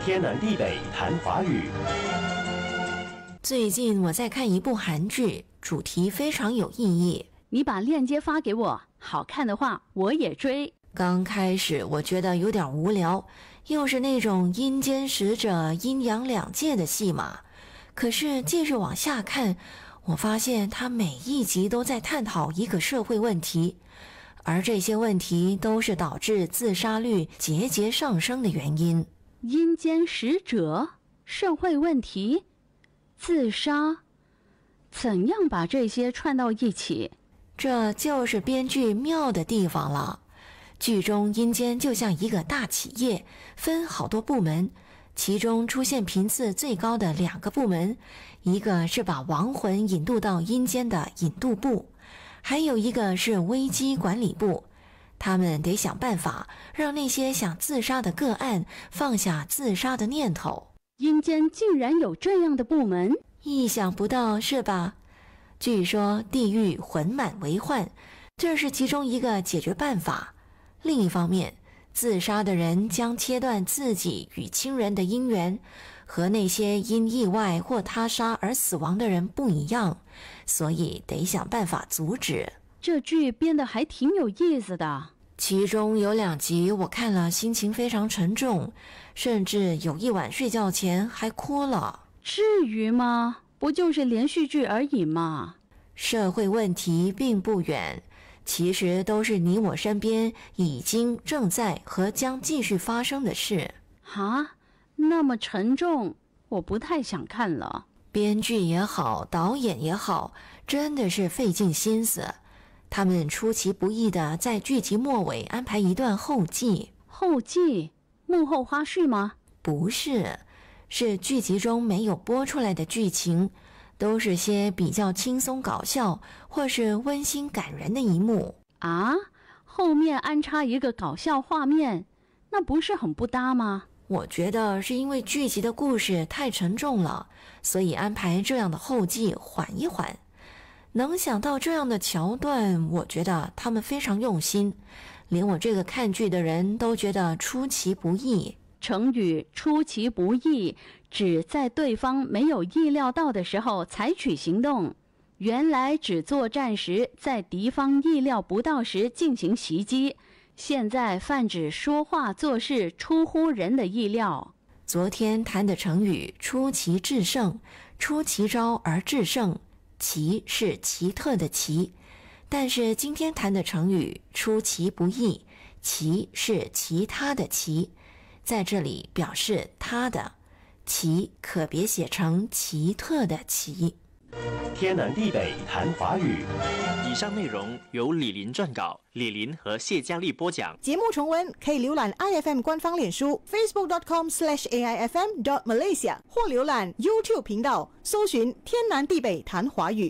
天南地北谈华语。最近我在看一部韩剧，主题非常有意义。你把链接发给我，好看的话我也追。刚开始我觉得有点无聊，又是那种阴间使者阴阳两界的戏码。可是继续往下看，我发现他每一集都在探讨一个社会问题，而这些问题都是导致自杀率节节上升的原因。阴间使者、社会问题、自杀，怎样把这些串到一起？这就是编剧妙的地方了。剧中阴间就像一个大企业，分好多部门，其中出现频次最高的两个部门，一个是把亡魂引渡到阴间的引渡部，还有一个是危机管理部。他们得想办法让那些想自杀的个案放下自杀的念头。阴间竟然有这样的部门，意想不到是吧？据说地狱混满为患，这是其中一个解决办法。另一方面，自杀的人将切断自己与亲人的姻缘，和那些因意外或他杀而死亡的人不一样，所以得想办法阻止。这剧编得还挺有意思的，其中有两集我看了，心情非常沉重，甚至有一晚睡觉前还哭了。至于吗？不就是连续剧而已吗？社会问题并不远，其实都是你我身边已经正在和将继续发生的事。啊，那么沉重，我不太想看了。编剧也好，导演也好，真的是费尽心思。他们出其不意地在剧集末尾安排一段后记，后记幕后花絮吗？不是，是剧集中没有播出来的剧情，都是些比较轻松搞笑或是温馨感人的一幕啊。后面安插一个搞笑画面，那不是很不搭吗？我觉得是因为剧集的故事太沉重了，所以安排这样的后记，缓一缓。能想到这样的桥段，我觉得他们非常用心，连我这个看剧的人都觉得出其不意。成语“出其不意”指在对方没有意料到的时候采取行动。原来只作战时在敌方意料不到时进行袭击，现在泛指说话做事出乎人的意料。昨天谈的成语“出奇制胜”，出奇招而制胜。奇是奇特的奇，但是今天谈的成语“出其不意”，奇是其他的奇，在这里表示它的奇，可别写成奇特的奇。天南地北谈华语。以上内容由李林撰稿，李林和谢佳丽播讲。节目重温可以浏览 iFM 官方脸书 facebook.com/slash ai fm malaysia 或浏览 YouTube 频道，搜寻“天南地北谈华语”。